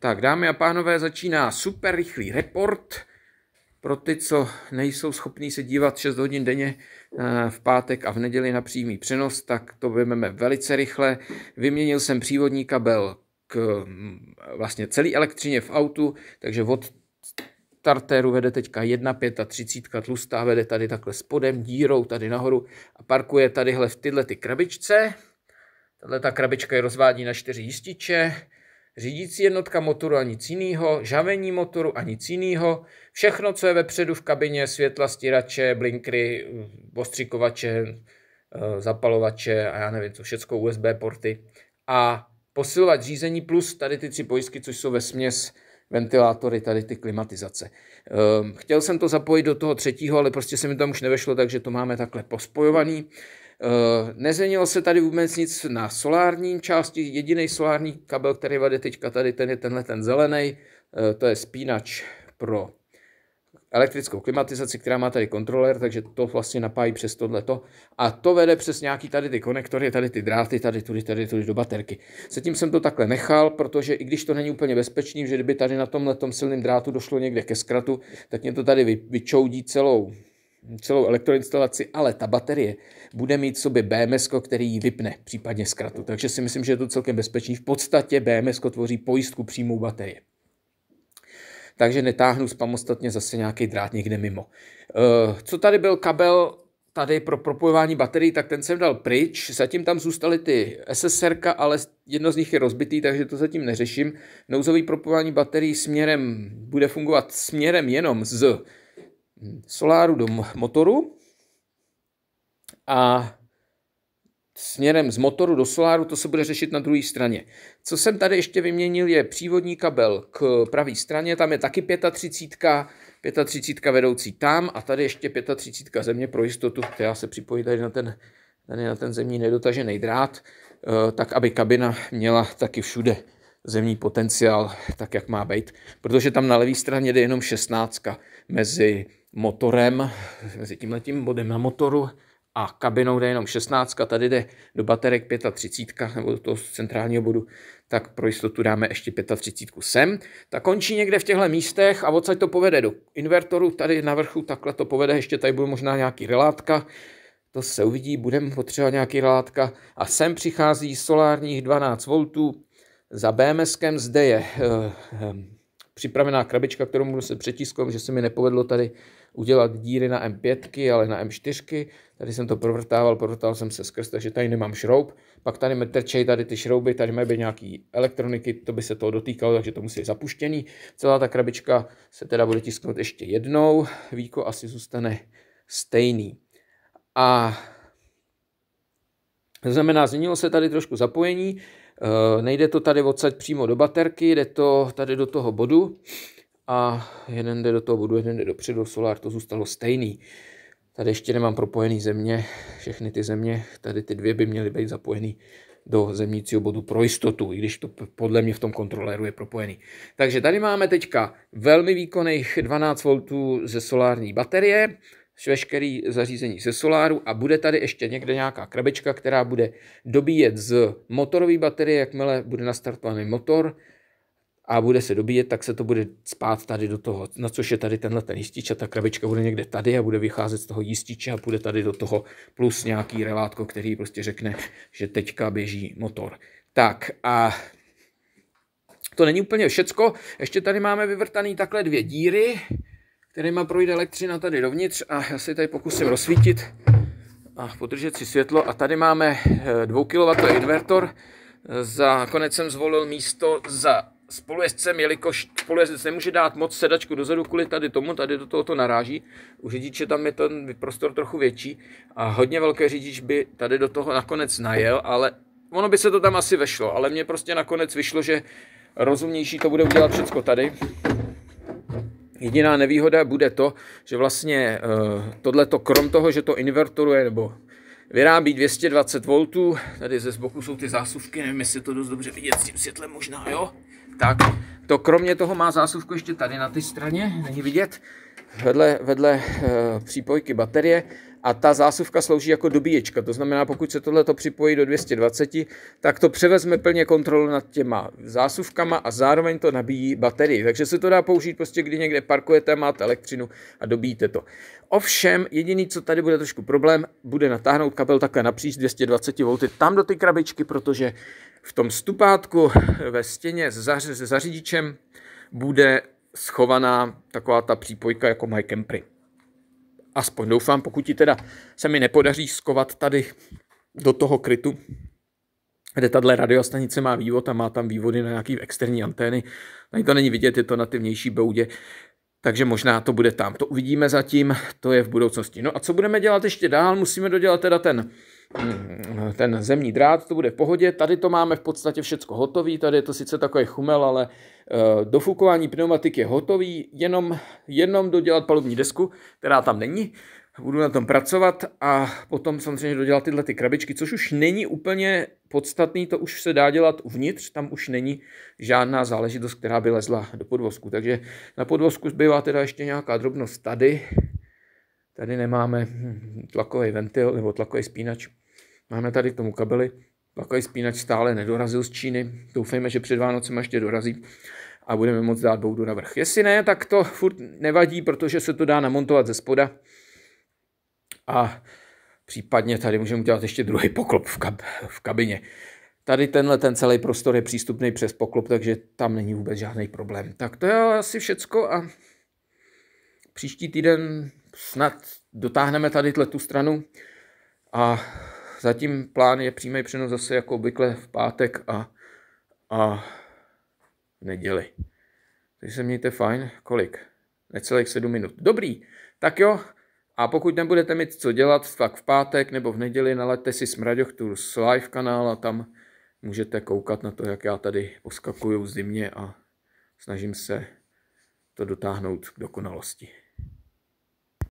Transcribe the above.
Tak, dámy a pánové, začíná super rychlý report. Pro ty, co nejsou schopní se dívat 6 hodin denně eh, v pátek a v neděli na přímý přenos, tak to vezmeme velice rychle. Vyměnil jsem přívodní kabel k mm, vlastně celé elektřině v autu, takže od startéru vede teďka 1,35 tlustá, vede tady takhle spodem, dírou tady nahoru a parkuje tadyhle v tyhle ty krabičce. Tahle ta krabička je rozvádí na čtyři jističe Řídící jednotka motoru a nic jiného, žavení motoru a nic jiného, všechno, co je vepředu v kabině, světla, stírače, blinkry, ostřikovače, eh, zapalovače a já nevím co, všechno USB porty. A posilovat řízení plus tady ty tři pojistky, což jsou ve směs ventilátory, tady ty klimatizace. Ehm, chtěl jsem to zapojit do toho třetího, ale prostě se mi tam už nevešlo, takže to máme takhle pospojovaný. Eh, nezměnilo se tady vůbec nic na solární části. Jediný solární kabel, který vede teďka tady, ten je tenhle ten zelený. Eh, to je spínač pro elektrickou klimatizaci, která má tady kontroler, takže to vlastně napájí přes tohleto a to vede přes nějaký tady ty konektory, tady ty dráty, tady tudy, tady tudy do baterky. Zatím jsem to takhle nechal, protože i když to není úplně bezpečný, že kdyby tady na tomhle tom silném drátu došlo někde ke zkratu, tak mě to tady vyčoudí celou celou elektroinstalaci, ale ta baterie bude mít v sobě BMS, který ji vypne, případně zkratu. Takže si myslím, že je to celkem bezpečný. V podstatě BMS tvoří pojistku přímou baterie. Takže netáhnu samostatně zase nějaký drát někde mimo. Eh, co tady byl kabel tady pro propojování baterií, tak ten jsem dal pryč. Zatím tam zůstaly ty SSR, ale jedno z nich je rozbitý, takže to zatím neřeším. Nouzový propojování baterií směrem bude fungovat směrem jenom z soláru do motoru a směrem z motoru do soláru, to se bude řešit na druhé straně. Co jsem tady ještě vyměnil je přívodní kabel k pravé straně, tam je taky 35, 35 vedoucí tam a tady ještě 35 země pro jistotu, která se připojí tady na ten, tady na ten zemní nedotažený drát, eh, tak aby kabina měla taky všude zemní potenciál, tak jak má být, protože tam na levé straně jde jenom 16 mezi motorem, s tímhletím bodem na motoru a kabinou jde jenom 16, tady jde do baterek 35, nebo do toho centrálního bodu, tak pro jistotu dáme ještě 35 sem. Ta končí někde v těchto místech a odsaď to povede do invertoru, tady na vrchu takhle to povede, ještě tady bude možná nějaký relátka, to se uvidí, budeme potřebovat nějaký relátka. A sem přichází solárních 12 V, za BMSkem zde je eh, eh, připravená krabička, kterou budu se přetiskovat, že se mi nepovedlo tady udělat díry na M5, ale na M4. Tady jsem to provrtával, provrtával jsem se skrz, takže tady nemám šroub. Pak tady mi trčej tady ty šrouby, tady mají být nějaký elektroniky, to by se toho dotýkalo, takže to musí být zapuštěný. Celá ta krabička se teda bude tisknout ještě jednou, víko asi zůstane stejný. A to znamená, změnilo se tady trošku zapojení, Eh, nejde to tady odsaď přímo do baterky, jde to tady do toho bodu a jeden jde do toho bodu, jeden jde dopředu, solár to zůstalo stejný. Tady ještě nemám propojený země, všechny ty země, tady ty dvě by měly být zapojený do zemnícího bodu pro jistotu, i když to podle mě v tom kontroléru je propojený. Takže tady máme teďka velmi výkonných 12V ze solární baterie, veškerý zařízení ze soláru a bude tady ještě někde nějaká krabička, která bude dobíjet z motorové baterie, jakmile bude nastartovaný motor a bude se dobíjet, tak se to bude spát tady do toho, na což je tady tenhle ten jistič a ta krabička bude někde tady a bude vycházet z toho jističe a bude tady do toho plus nějaký relátko, který prostě řekne, že teďka běží motor. Tak a to není úplně všecko, ještě tady máme vyvrtaný takhle dvě díry, kterýma projde elektřina tady dovnitř a já si tady pokusím rozsvítit a podržet si světlo. A tady máme 2 eh, kW invertor. Za konec jsem zvolil místo za spolujezdcem, jelikož spolujezdec nemůže dát moc sedačku dozadu kvůli tady tomu, tady do tohoto naráží. U řidiče tam je ten prostor trochu větší a hodně velký řidič by tady do toho nakonec najel, ale ono by se to tam asi vešlo, ale mně prostě nakonec vyšlo, že rozumnější to bude udělat všecko tady. Jediná nevýhoda bude to, že vlastně eh, tohleto, krom toho, že to invertoruje nebo vyrábí 220 V, tady ze zboku jsou ty zásuvky, nevím, jestli to dost dobře vidět s tím světlem možná, jo? Tak, to kromě toho má zásuvku ještě tady na té straně, není vidět, vedle, vedle e, přípojky baterie, a ta zásuvka slouží jako dobíječka. To znamená, pokud se tohle připojí do 220, tak to převezme plně kontrolu nad těma zásuvkama a zároveň to nabíjí baterii. Takže se to dá použít prostě, kdy někde parkujete, máte elektřinu a dobíjíte to. Ovšem, jediný, co tady bude trošku problém, bude natáhnout kabel takhle napříč 220V tam do ty krabičky, protože v tom stupátku ve stěně se zařidičem bude schovaná taková ta přípojka jako MyCampry. Aspoň doufám, pokud ti teda se mi nepodaří skovat tady do toho krytu, kde tato radiostanice má vývod a má tam vývody na nějaký externí antény. Tady to není vidět, je to na ty vnější boudě. Takže možná to bude tam. To uvidíme zatím, to je v budoucnosti. No a co budeme dělat ještě dál? Musíme dodělat teda ten Mm, ten zemní drát, to bude v pohodě. Tady to máme v podstatě všecko hotový, tady je to sice takový chumel, ale eh, dofukování pneumatik je hotový, jenom, jenom dodělat palubní desku, která tam není, budu na tom pracovat a potom samozřejmě dodělat tyhle ty krabičky, což už není úplně podstatný, to už se dá dělat uvnitř, tam už není žádná záležitost, která by lezla do podvozku. Takže na podvozku zbývá teda ještě nějaká drobnost tady, Tady nemáme hm, tlakový ventil nebo tlakový spínač. Máme tady k tomu kabely. Tlakový spínač stále nedorazil z Číny. Doufejme, že před Vánocem ještě dorazí a budeme moct dát boudu na vrch. Jestli ne, tak to furt nevadí, protože se to dá namontovat ze spoda. A případně tady můžeme udělat ještě druhý poklop v, kab- v kabině. Tady tenhle ten celý prostor je přístupný přes poklop, takže tam není vůbec žádný problém. Tak to je asi všecko a příští týden snad dotáhneme tady tu stranu a zatím plán je přímý přenos zase jako obvykle v pátek a, a v neděli. Takže se mějte fajn, kolik? Necelých sedm minut. Dobrý, tak jo, a pokud nebudete mít co dělat, tak v pátek nebo v neděli nalete si Smraďoch Tours live kanál a tam můžete koukat na to, jak já tady poskakuju zimně a snažím se to dotáhnout k dokonalosti.